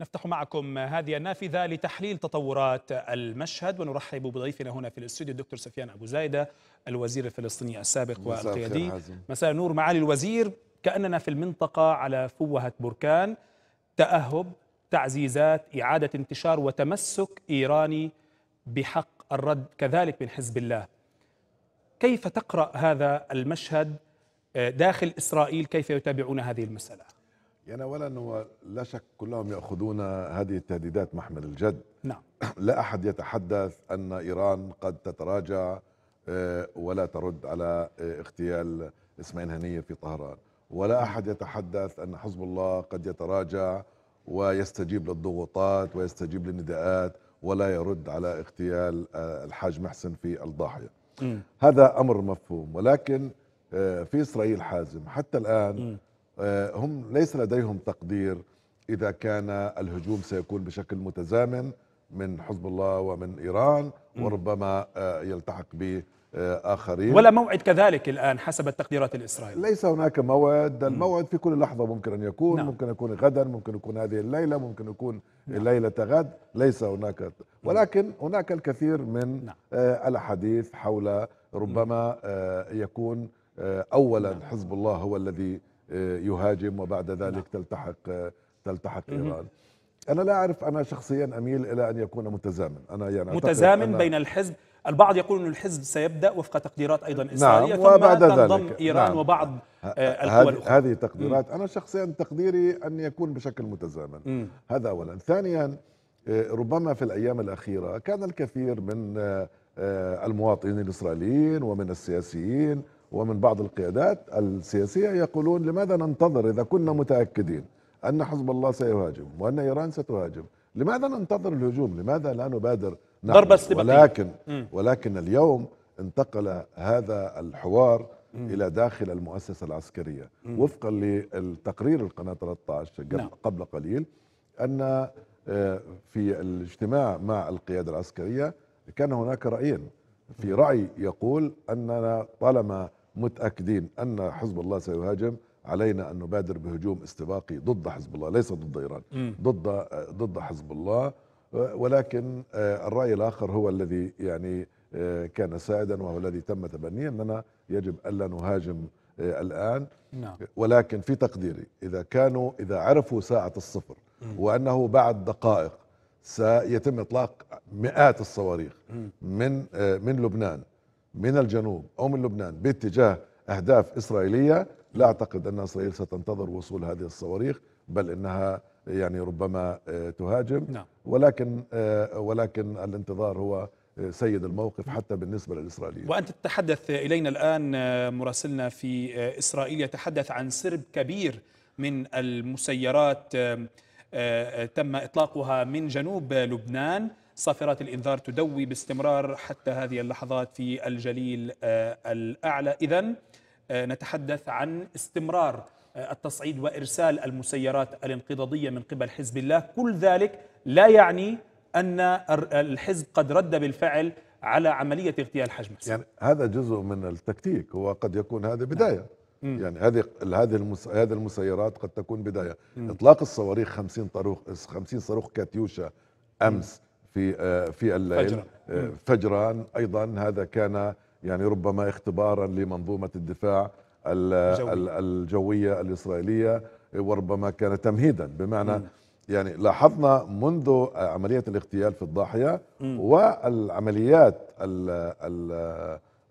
نفتح معكم هذه النافذة لتحليل تطورات المشهد ونرحب بضيفنا هنا في الاستوديو الدكتور سفيان أبو زايدة الوزير الفلسطيني السابق والقيادي مساء نور معالي الوزير كأننا في المنطقة على فوهة بركان تأهب تعزيزات إعادة انتشار وتمسك إيراني بحق الرد كذلك من حزب الله كيف تقرأ هذا المشهد داخل إسرائيل كيف يتابعون هذه المسألة؟ يعني اولا هو لا شك كلهم ياخذون هذه التهديدات محمل الجد نعم لا احد يتحدث ان ايران قد تتراجع آه، ولا ترد على آه، اغتيال اسماعيل هنيه في طهران ولا احد يتحدث ان حزب الله قد يتراجع ويستجيب للضغوطات ويستجيب للنداءات ولا يرد على اغتيال آه، الحاج محسن في الضاحيه م. هذا امر مفهوم ولكن في اسرائيل حازم حتى الان م. آه، هم ليس لديهم تقدير إذا كان الهجوم سيكون بشكل متزامن من حزب الله ومن إيران وربما آه، يلتحق به آخرين ولا موعد كذلك الآن حسب التقديرات الإسرائيلية ليس هناك موعد الموعد في كل لحظة ممكن أن يكون نعم. ممكن يكون غدا ممكن يكون هذه الليلة ممكن يكون نعم. ليلة غد ليس هناك ولكن هناك الكثير من نعم. آه، الأحاديث حول ربما يكون أولا نعم. حزب الله هو الذي آه، يهاجم وبعد ذلك نعم. تلتحق آه، تلتحق ايران انا لا اعرف انا شخصيا اميل الى ان يكون متزامن انا يعني متزامن بين الحزب البعض يقول أن الحزب سيبدأ وفق تقديرات أيضا نعم، إسرائيلية نعم وبعد ثم تنضم ذلك إيران نعم وبعض آه، القوى الأخرى هذه تقديرات أنا شخصيا تقديري أن يكون بشكل متزامن مم. هذا أولا ثانيا ربما في الأيام الأخيرة كان الكثير من المواطنين الإسرائيليين ومن السياسيين ومن بعض القيادات السياسية يقولون لماذا ننتظر إذا كنا متأكدين أن حزب الله سيهاجم وأن إيران ستهاجم لماذا ننتظر الهجوم لماذا لا نبادر ضربة ولكن ولكن اليوم انتقل هذا الحوار الى داخل المؤسسه العسكريه وفقا للتقرير القناه 13 نعم. قبل قليل ان آه، في الاجتماع مع القياده العسكريه كان هناك رايين في راي يقول اننا طالما متاكدين ان حزب الله سيهاجم علينا ان نبادر بهجوم استباقي ضد حزب الله ليس ضد ايران ضد ضد حزب الله ولكن آه، الراي الاخر هو الذي يعني آه، كان سائدا وهو الذي تم تبنيه اننا يجب الا نهاجم آه، الان نعم. ولكن في تقديري اذا كانوا اذا عرفوا ساعه الصفر وانه بعد دقائق سيتم اطلاق مئات الصواريخ من من لبنان من الجنوب أو من لبنان باتجاه أهداف إسرائيلية لا أعتقد أن إسرائيل ستنتظر وصول هذه الصواريخ بل إنها يعني ربما آه، تهاجم نعم. ولكن آه، ولكن الانتظار هو آه، سيد الموقف حتى بالنسبة للإسرائيليين وأنت تتحدث إلينا الآن مراسلنا في إسرائيل يتحدث عن سرب كبير من المسيرات تم إطلاقها من جنوب لبنان صافرات الإنذار تدوي باستمرار حتى هذه اللحظات في الجليل آه، الأعلى إذا آه، نتحدث عن استمرار آه، التصعيد وإرسال المسيرات الانقضاضية من قبل حزب الله كل ذلك لا يعني أن الحزب قد رد بالفعل على عملية اغتيال حجم حسين يعني هذا جزء من التكتيك هو قد يكون هذا نعم. بداية نعم. يعني هذه هذه هذه المسيرات قد تكون بداية مم. إطلاق الصواريخ 50 صاروخ 50 صاروخ كاتيوشا أمس مم. في آه، في الليل فجرا. آه، فجرا ايضا هذا كان يعني ربما اختبارا لمنظومه الدفاع الجويه الاسرائيليه وربما كان تمهيدا بمعنى يعني لاحظنا منذ عمليه الاغتيال في الضاحيه والعمليات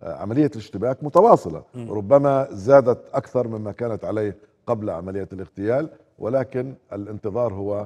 عمليه الاشتباك متواصله ربما زادت اكثر مما كانت عليه قبل عمليه الاغتيال ولكن الانتظار هو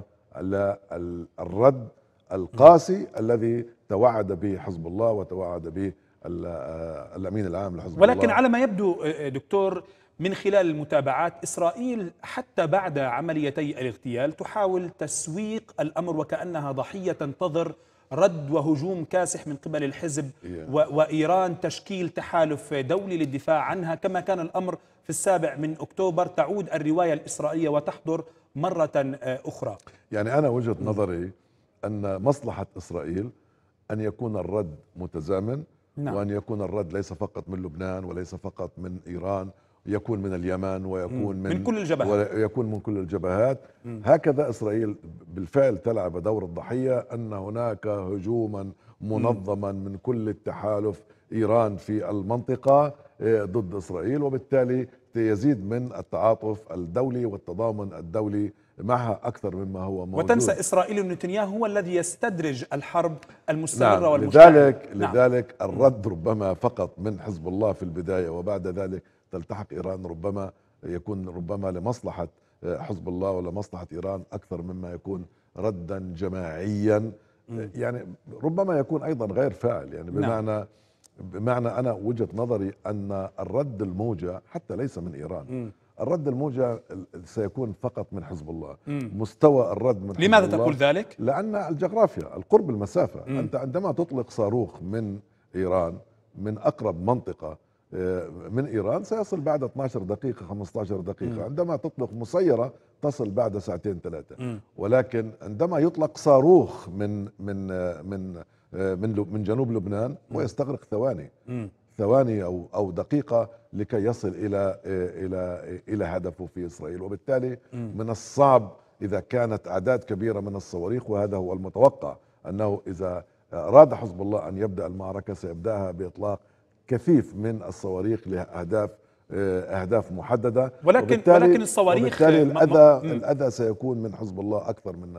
الرد القاسي الذي توعد به حزب الله وتوعد به آه، الامين العام لحزب ولكن الله ولكن على ما يبدو آه، آه، دكتور من خلال المتابعات اسرائيل حتى بعد عمليتي الاغتيال تحاول تسويق الامر وكانها ضحيه تنتظر رد وهجوم كاسح من قبل الحزب وايران تشكيل تحالف دولي للدفاع عنها كما كان الامر في السابع من اكتوبر تعود الروايه الاسرائيليه وتحضر مره اخرى يعني انا وجهه نظري أن مصلحة إسرائيل أن يكون الرد متزامن نعم. وأن يكون الرد ليس فقط من لبنان وليس فقط من إيران يكون من اليمن ويكون من, من كل الجبهات ويكون من كل الجبهات م. هكذا إسرائيل بالفعل تلعب دور الضحية أن هناك هجوما منظما من كل التحالف إيران في المنطقة ضد إسرائيل وبالتالي يزيد من التعاطف الدولي والتضامن الدولي معها أكثر مما هو موجود وتنسى إسرائيل نتنياهو هو الذي يستدرج الحرب المستمرة نعم لذلك, نعم. لذلك الرد ربما فقط من حزب الله في البداية وبعد ذلك تلتحق إيران ربما يكون ربما لمصلحة حزب الله ولمصلحة إيران أكثر مما يكون ردا جماعيا يعني ربما يكون أيضا غير فاعل يعني نعم. بمعنى نعم. بمعنى انا وجهه نظري ان الرد الموجه حتى ليس من ايران م. الرد الموجه سيكون فقط من حزب الله م. مستوى الرد من لماذا حزب تقول الله ذلك لان الجغرافيا القرب المسافه م. انت عندما تطلق صاروخ من ايران من اقرب منطقه آه، من ايران سيصل بعد 12 دقيقه 15 دقيقه م. عندما تطلق مسيره تصل بعد ساعتين ثلاثه م. ولكن عندما يطلق صاروخ من من آه، من آه، من من جنوب لبنان ويستغرق ثواني ثواني او او دقيقه لكي يصل الى آه، الى الى هدفه في اسرائيل وبالتالي من الصعب اذا كانت اعداد كبيره من الصواريخ وهذا هو المتوقع انه اذا اراد حزب الله ان يبدا المعركه سيبداها باطلاق كثيف من الصواريخ لاهداف آه، اهداف محدده ولكن ولكن الصواريخ وبالتالي الاذى الاذى سيكون من حزب الله اكثر من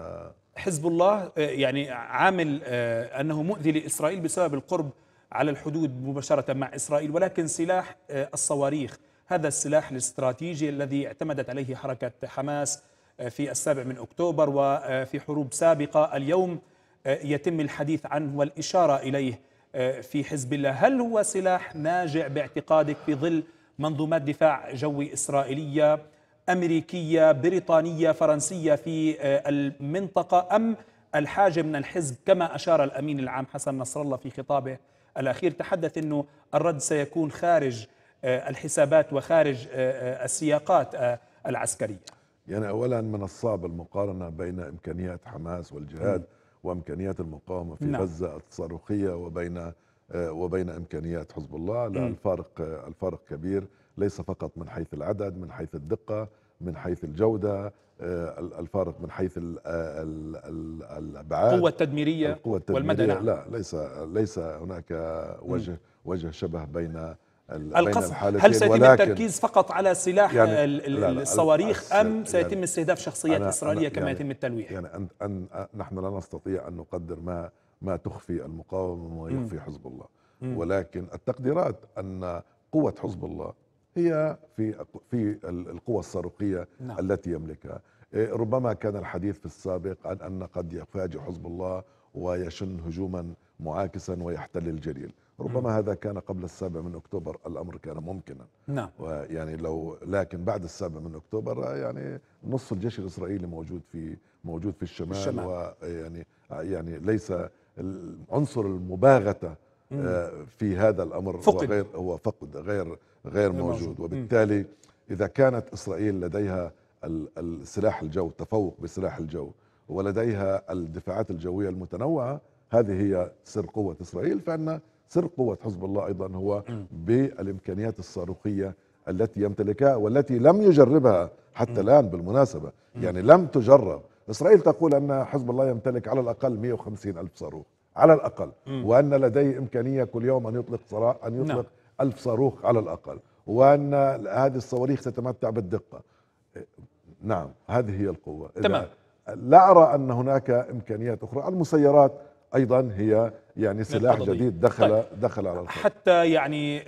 حزب الله آه، يعني عامل آه، انه مؤذي لاسرائيل بسبب القرب على الحدود مباشره مع اسرائيل ولكن سلاح آه، الصواريخ هذا السلاح الاستراتيجي الذي اعتمدت عليه حركه حماس في السابع من اكتوبر وفي حروب سابقه اليوم يتم الحديث عنه والاشاره اليه في حزب الله، هل هو سلاح ناجع باعتقادك في ظل منظومات دفاع جوي اسرائيليه أمريكية بريطانية فرنسية في آه، المنطقة أم الحاجة من الحزب كما أشار الأمين العام حسن نصر الله في خطابه الأخير تحدث أنه الرد سيكون خارج آه، الحسابات وخارج آه، السياقات العسكرية يعني أولا من الصعب المقارنة بين إمكانيات حماس والجهاد م. وإمكانيات المقاومة في نعم. غزة الصاروخية وبين وبين إمكانيات حزب الله لا الفارق الفارق كبير ليس فقط من حيث العدد من حيث الدقة من حيث الجودة آه، الفارق من حيث آه، الابعاد القوة التدميرية, القوة التدميرية لا ليس ليس هناك وجه وجه شبه بين القصف هل سيتم التركيز فقط على سلاح يعني الصواريخ لا لا ام سيتم يعني استهداف شخصيات أنا اسرائيليه أنا كما يعني يتم التلويح؟ يعني أن أن نحن لا نستطيع ان نقدر ما ما تخفي المقاومه وما يخفي حزب الله ولكن التقديرات ان قوه حزب الله هي في في القوى الصاروخيه نعم. التي يملكها إيه، ربما كان الحديث في السابق عن ان قد يفاجئ حزب الله ويشن هجوما معاكسا ويحتل الجليل ربما هذا كان قبل السابع من اكتوبر الامر كان ممكنا نعم ويعني لو لكن بعد السابع من اكتوبر يعني نص الجيش الاسرائيلي موجود في موجود في الشمال, الشمال. ويعني يعني ليس العنصر المباغته آه، في هذا الامر فقد. هو غير هو فقد غير غير موجود وبالتالي اذا كانت اسرائيل لديها السلاح الجو التفوق بسلاح الجو ولديها الدفاعات الجويه المتنوعه هذه هي سر قوه اسرائيل فان سر قوه حزب الله ايضا هو بالامكانيات الصاروخيه التي يمتلكها والتي لم يجربها حتى الان بالمناسبه يعني لم تجرب اسرائيل تقول ان حزب الله يمتلك على الاقل 150 الف صاروخ على الأقل م. وأن لديه إمكانية كل يوم أن يطلق صراع أن نعم. يطلق نعم. ألف صاروخ على الأقل وأن هذه الصواريخ تتمتع بالدقة نعم هذه هي القوة تمام لا أرى أن هناك إمكانيات أخرى المسيرات أيضا هي يعني سلاح جديد دخل طيب. دخل على الخط. حتى يعني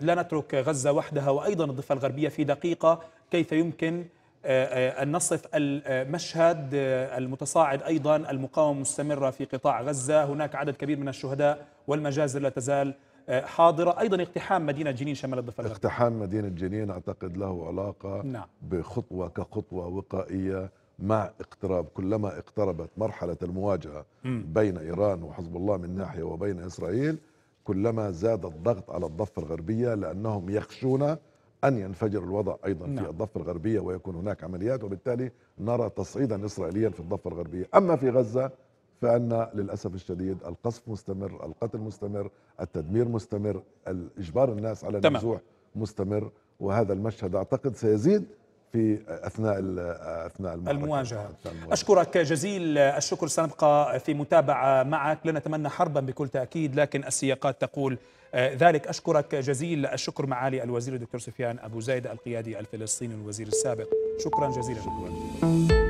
لا نترك غزة وحدها وأيضا الضفة الغربية في دقيقة كيف يمكن أن آه، آه، نصف المشهد آه، المتصاعد أيضا المقاومة مستمرة في قطاع غزة هناك عدد كبير من الشهداء والمجازر لا تزال حاضرة أيضا اقتحام مدينة جنين شمال الضفة اقتحام مدينة جنين أعتقد له علاقة نعم. بخطوة كخطوة وقائية مع اقتراب كلما اقتربت مرحلة المواجهة م. بين إيران وحزب الله من ناحية وبين إسرائيل كلما زاد الضغط على الضفة الغربية لأنهم يخشون أن ينفجر الوضع أيضا نعم. في الضفة الغربية ويكون هناك عمليات وبالتالي نرى تصعيدا إسرائيليا في الضفة الغربية أما في غزة فأن للأسف الشديد القصف مستمر القتل مستمر التدمير مستمر إجبار الناس على النزوح مستمر وهذا المشهد أعتقد سيزيد في اثناء اثناء المواجهه اشكرك جزيل الشكر سنبقى في متابعه معك لنتمنى حربا بكل تاكيد لكن السياقات تقول ذلك اشكرك جزيل الشكر معالي الوزير الدكتور سفيان ابو زيد القيادي الفلسطيني الوزير السابق شكرا جزيلا شكرا.